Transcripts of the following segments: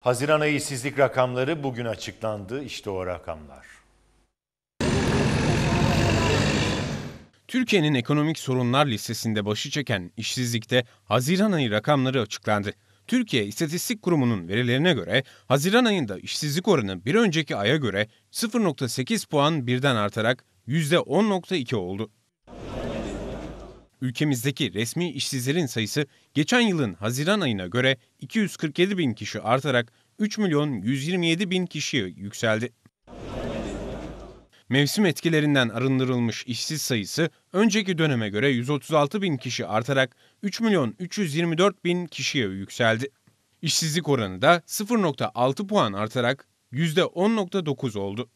Haziran ayı işsizlik rakamları bugün açıklandı. İşte o rakamlar. Türkiye'nin ekonomik sorunlar listesinde başı çeken işsizlikte Haziran ayı rakamları açıklandı. Türkiye İstatistik Kurumu'nun verilerine göre Haziran ayında işsizlik oranı bir önceki aya göre 0.8 puan birden artarak %10.2 oldu. Ülkemizdeki resmi işsizlerin sayısı geçen yılın Haziran ayına göre 247 bin kişi artarak 3 milyon 127 bin kişiye yükseldi. Mevsim etkilerinden arındırılmış işsiz sayısı önceki döneme göre 136 bin kişi artarak 3 milyon 324 bin kişiye yükseldi. İşsizlik oranı da 0.6 puan artarak %10.9 oldu.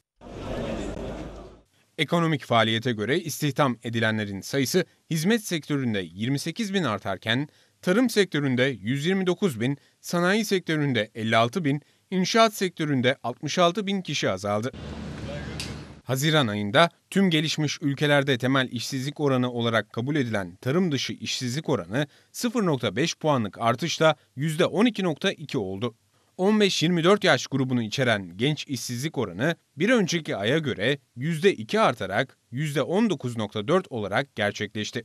Ekonomik faaliyete göre istihdam edilenlerin sayısı hizmet sektöründe 28 bin artarken, tarım sektöründe 129 bin, sanayi sektöründe 56 bin, inşaat sektöründe 66 bin kişi azaldı. Haziran ayında tüm gelişmiş ülkelerde temel işsizlik oranı olarak kabul edilen tarım dışı işsizlik oranı 0.5 puanlık artışla %12.2 oldu. 15-24 yaş grubunu içeren genç işsizlik oranı bir önceki aya göre %2 artarak %19.4 olarak gerçekleşti.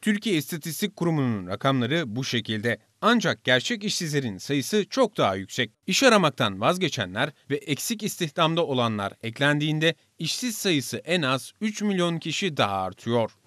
Türkiye İstatistik Kurumu'nun rakamları bu şekilde. Ancak gerçek işsizlerin sayısı çok daha yüksek. İş aramaktan vazgeçenler ve eksik istihdamda olanlar eklendiğinde işsiz sayısı en az 3 milyon kişi daha artıyor.